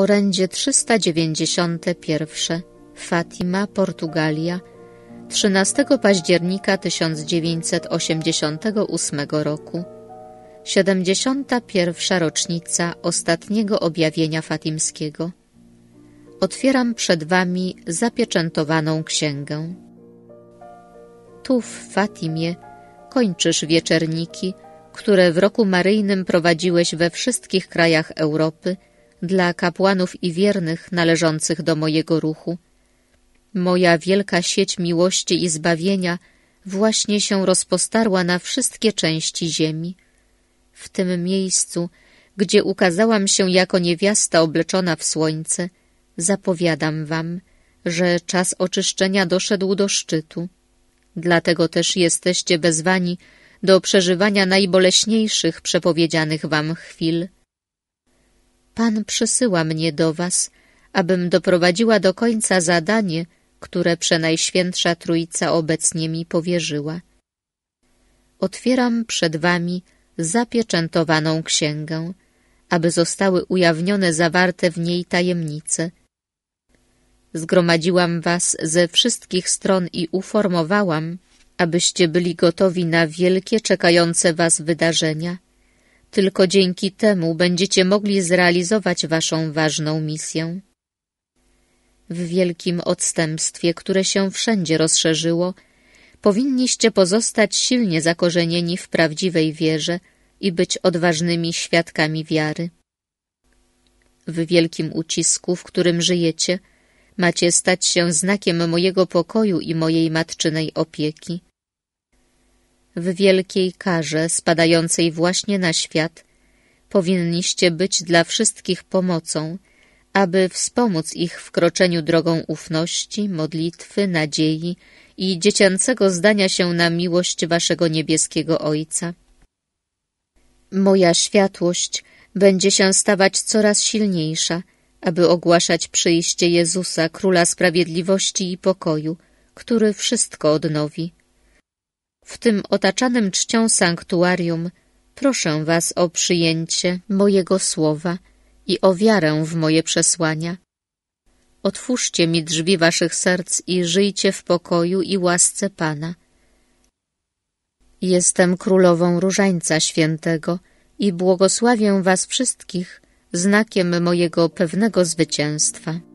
orędzie 391 Fatima, Portugalia 13 października 1988 roku 71. rocznica ostatniego objawienia fatimskiego Otwieram przed wami zapieczętowaną księgę Tu w Fatimie kończysz wieczerniki, które w roku maryjnym prowadziłeś we wszystkich krajach Europy – dla kapłanów i wiernych należących do mojego ruchu. Moja wielka sieć miłości i zbawienia właśnie się rozpostarła na wszystkie części ziemi. W tym miejscu, gdzie ukazałam się jako niewiasta obleczona w słońce, zapowiadam wam, że czas oczyszczenia doszedł do szczytu. Dlatego też jesteście bezwani do przeżywania najboleśniejszych przepowiedzianych wam chwil – Pan przysyła mnie do was, abym doprowadziła do końca zadanie, które Przenajświętsza Trójca obecnie mi powierzyła. Otwieram przed wami zapieczętowaną księgę, aby zostały ujawnione zawarte w niej tajemnice. Zgromadziłam was ze wszystkich stron i uformowałam, abyście byli gotowi na wielkie czekające was wydarzenia – tylko dzięki temu będziecie mogli zrealizować waszą ważną misję. W wielkim odstępstwie, które się wszędzie rozszerzyło, powinniście pozostać silnie zakorzenieni w prawdziwej wierze i być odważnymi świadkami wiary. W wielkim ucisku, w którym żyjecie, macie stać się znakiem mojego pokoju i mojej matczynej opieki w wielkiej karze spadającej właśnie na świat, powinniście być dla wszystkich pomocą, aby wspomóc ich w kroczeniu drogą ufności, modlitwy, nadziei i dziecięcego zdania się na miłość waszego niebieskiego Ojca. Moja światłość będzie się stawać coraz silniejsza, aby ogłaszać przyjście Jezusa, Króla Sprawiedliwości i Pokoju, który wszystko odnowi w tym otaczanym czcią sanktuarium, proszę was o przyjęcie mojego słowa i o wiarę w moje przesłania. Otwórzcie mi drzwi waszych serc i żyjcie w pokoju i łasce Pana. Jestem królową różańca świętego i błogosławię was wszystkich znakiem mojego pewnego zwycięstwa.